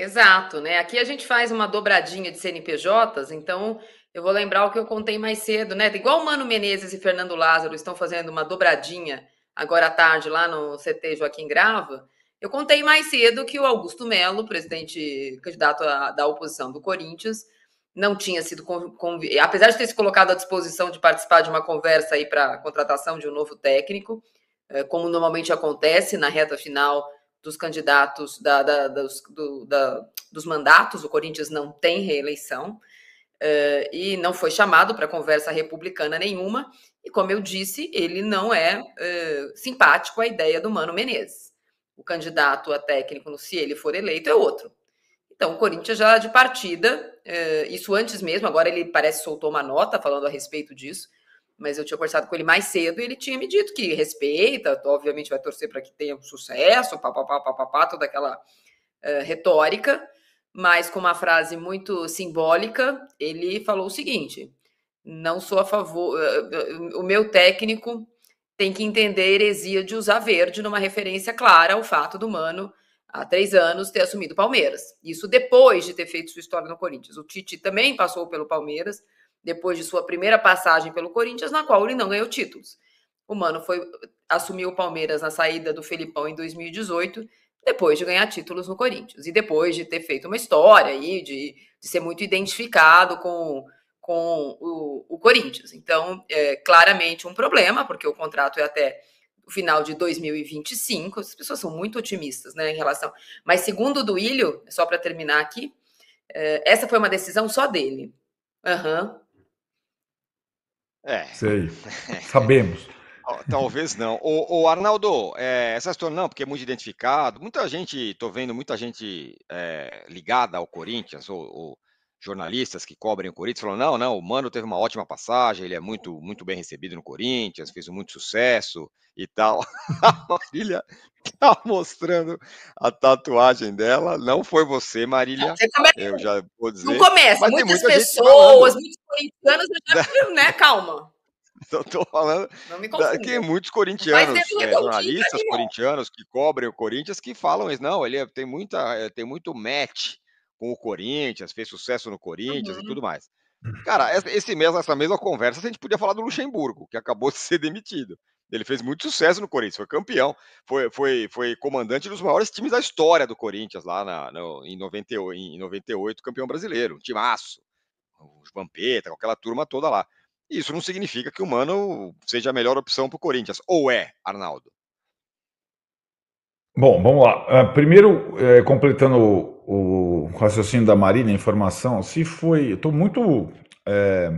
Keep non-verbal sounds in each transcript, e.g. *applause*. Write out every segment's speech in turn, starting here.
Exato, né? Aqui a gente faz uma dobradinha de CNPJs, então eu vou lembrar o que eu contei mais cedo, né? Igual o Mano Menezes e Fernando Lázaro estão fazendo uma dobradinha agora à tarde lá no CT Joaquim Grava. Eu contei mais cedo que o Augusto Melo, presidente candidato a, da oposição do Corinthians, não tinha sido convidado, apesar de ter se colocado à disposição de participar de uma conversa aí para contratação de um novo técnico, eh, como normalmente acontece na reta final dos candidatos, da, da, dos, do, da, dos mandatos, o Corinthians não tem reeleição. Uh, e não foi chamado para conversa republicana nenhuma. E como eu disse, ele não é uh, simpático à ideia do Mano Menezes. O candidato a técnico, se ele for eleito, é outro. Então, o Corinthians já de partida, uh, isso antes mesmo, agora ele parece soltou uma nota falando a respeito disso, mas eu tinha conversado com ele mais cedo e ele tinha me dito que respeita, obviamente vai torcer para que tenha um sucesso, papapá, papapá, toda aquela uh, retórica, mas com uma frase muito simbólica, ele falou o seguinte: não sou a favor, uh, o meu técnico tem que entender a heresia de usar verde numa referência clara ao fato do Mano, há três anos, ter assumido o Palmeiras. Isso depois de ter feito sua história no Corinthians. O Tite também passou pelo Palmeiras, depois de sua primeira passagem pelo Corinthians, na qual ele não ganhou títulos. O Mano foi, assumiu o Palmeiras na saída do Felipão em 2018, depois de ganhar títulos no Corinthians. E depois de ter feito uma história aí, de, de ser muito identificado com, com o, o Corinthians. Então, é claramente um problema, porque o contrato é até o final de 2025. As pessoas são muito otimistas né, em relação. Mas, segundo o Duílio, só para terminar aqui, é, essa foi uma decisão só dele. Aham, uhum é. Sei. *laughs* Sabemos. Talvez não. O, o Arnaldo, é, essa história não, porque é muito identificado. Muita gente, estou vendo muita gente é, ligada ao Corinthians, ou, ou, jornalistas que cobrem o Corinthians, falando: não, não, o Mano teve uma ótima passagem, ele é muito, muito bem recebido no Corinthians, fez um muito sucesso e tal. *laughs* A Marília está mostrando a tatuagem dela. Não foi você, Marília. Você eu já vou dizer. Não começa, muitas pessoas, muitas corintianos eu já né? *laughs* Calma. Então, tô falando que muitos corintianos, é, jornalistas corintianos que cobrem o Corinthians, que falam isso. Não, ele é, tem, muita, é, tem muito match com o Corinthians, fez sucesso no Corinthians uhum. e tudo mais. Cara, esse mesmo, essa mesma conversa a gente podia falar do Luxemburgo, que acabou *laughs* de ser demitido. Ele fez muito sucesso no Corinthians, foi campeão, foi, foi, foi comandante dos maiores times da história do Corinthians lá na, no, em, 90, em 98, campeão brasileiro, um timaço os Vampeta, aquela turma toda lá. Isso não significa que o Mano seja a melhor opção para o Corinthians. Ou é, Arnaldo? Bom, vamos lá. Ah, primeiro, eh, completando o, raciocínio da Marina, a informação, se foi. Estou muito é,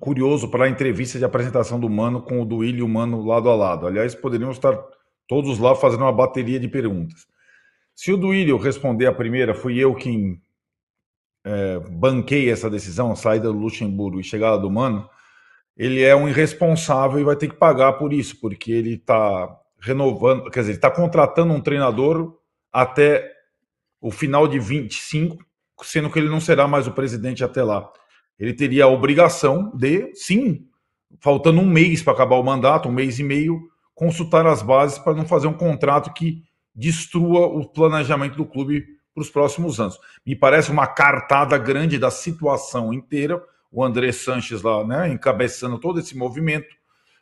curioso para a entrevista de apresentação do Mano com o do e o Mano lado a lado. Aliás, poderíamos estar todos lá fazendo uma bateria de perguntas. Se o Duílio responder a primeira, fui eu quem é, banqueia essa decisão, a saída do Luxemburgo e chegada do Mano, ele é um irresponsável e vai ter que pagar por isso, porque ele está renovando, quer dizer, ele está contratando um treinador até o final de 25, sendo que ele não será mais o presidente até lá. Ele teria a obrigação de, sim, faltando um mês para acabar o mandato, um mês e meio, consultar as bases para não fazer um contrato que destrua o planejamento do clube para os próximos anos. Me parece uma cartada grande da situação inteira, o André Sanches lá né, encabeçando todo esse movimento.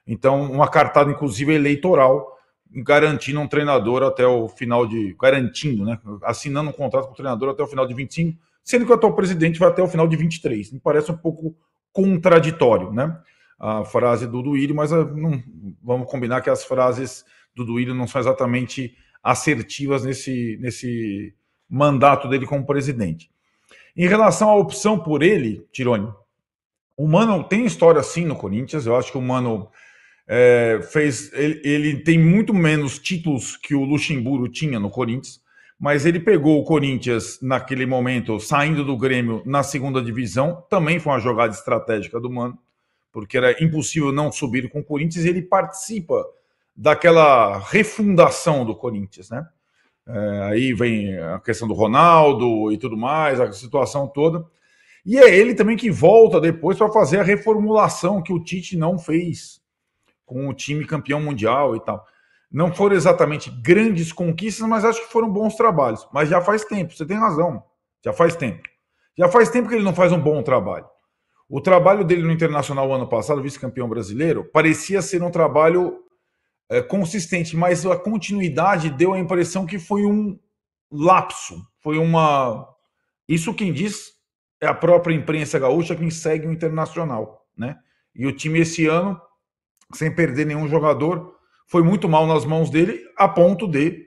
Então, uma cartada, inclusive, eleitoral, garantindo um treinador até o final de. garantindo, né? Assinando um contrato com o treinador até o final de 25, sendo que o atual presidente vai até o final de 23. Me parece um pouco contraditório, né? A frase do Duílio, mas ah, não, vamos combinar que as frases do Duílio não são exatamente assertivas nesse, nesse mandato dele como presidente. Em relação à opção por ele, Tirone, o Mano tem história sim no Corinthians. Eu acho que o Mano é, fez. Ele, ele, tem muito menos títulos que o Luxemburgo tinha no Corinthians, mas ele pegou o Corinthians naquele momento, saindo do Grêmio na segunda divisão. Também foi uma jogada estratégica do Mano, porque era impossível não subir com o Corinthians. E ele participa daquela refundação do Corinthians, né? É, aí vem a questão do Ronaldo e tudo mais, a situação toda. E é ele também que volta depois para fazer a reformulação que o Tite não fez com o time campeão mundial e tal. Não foram exatamente grandes conquistas, mas acho que foram bons trabalhos. Mas já faz tempo, você tem razão. Já faz tempo. Já faz tempo que ele não faz um bom trabalho. O trabalho dele no Internacional ano passado, vice-campeão brasileiro, parecia ser um trabalho é, consistente, mas a continuidade deu a impressão que foi um lapso, foi uma. Isso quem diz é a própria imprensa gaúcha, quem segue o internacional, né? E o time esse ano, sem perder nenhum jogador, foi muito mal nas mãos dele, a ponto de,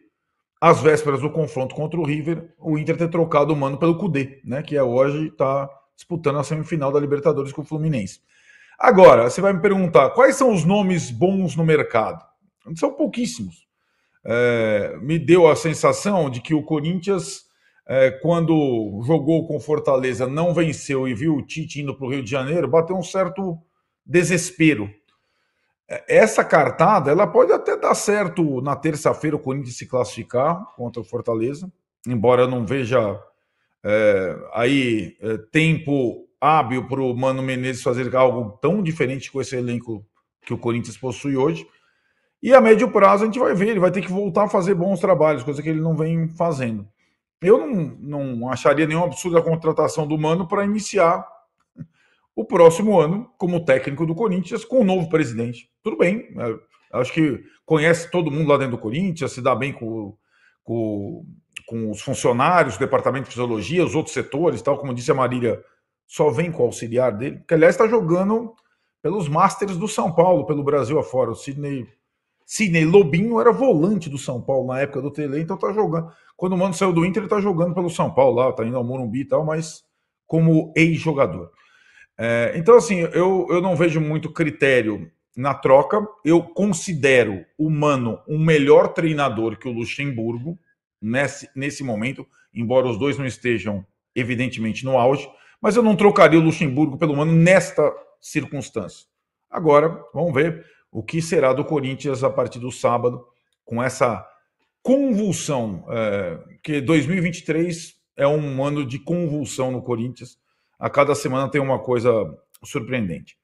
às vésperas do confronto contra o River, o Inter ter trocado o Mano pelo Cudê, né? Que é hoje está disputando a semifinal da Libertadores com o Fluminense. Agora, você vai me perguntar, quais são os nomes bons no mercado? São pouquíssimos. É, me deu a sensação de que o Corinthians, é, quando jogou com Fortaleza, não venceu e viu o Tite indo para o Rio de Janeiro, bateu um certo desespero. É, essa cartada, ela pode até dar certo na terça-feira o Corinthians se classificar contra o Fortaleza, embora eu não veja é, aí é, tempo hábil para o Mano Menezes fazer algo tão diferente com esse elenco que o Corinthians possui hoje. E a médio prazo a gente vai ver, ele vai ter que voltar a fazer bons trabalhos, coisa que ele não vem fazendo. Eu não, não acharia nenhum absurdo a contratação do Mano para iniciar o próximo ano como técnico do Corinthians com o um novo presidente. Tudo bem, é, acho que conhece todo mundo lá dentro do Corinthians, se dá bem com, com, com os funcionários, o departamento de fisiologia, os outros setores, tal como disse a Marília, só vem com o auxiliar dele, que aliás está jogando pelos Masters do São Paulo, pelo Brasil afora. O Sidney Sidney Lobinho era volante do São Paulo na época do Tele, então tá jogando. Quando o Mano saiu do Inter, ele tá jogando pelo São Paulo lá, tá indo ao Morumbi e tal, mas como ex-jogador. É, então, assim, eu, eu não vejo muito critério na troca. Eu considero o Mano um melhor treinador que o Luxemburgo nesse, nesse momento, embora os dois não estejam, evidentemente, no auge. Mas eu não trocaria o Luxemburgo pelo Mano nesta circunstância. Agora, vamos ver o que será do Corinthians a partir do sábado, com essa convulsão, é, que 2023 é um ano de convulsão no Corinthians. A cada semana tem uma coisa surpreendente.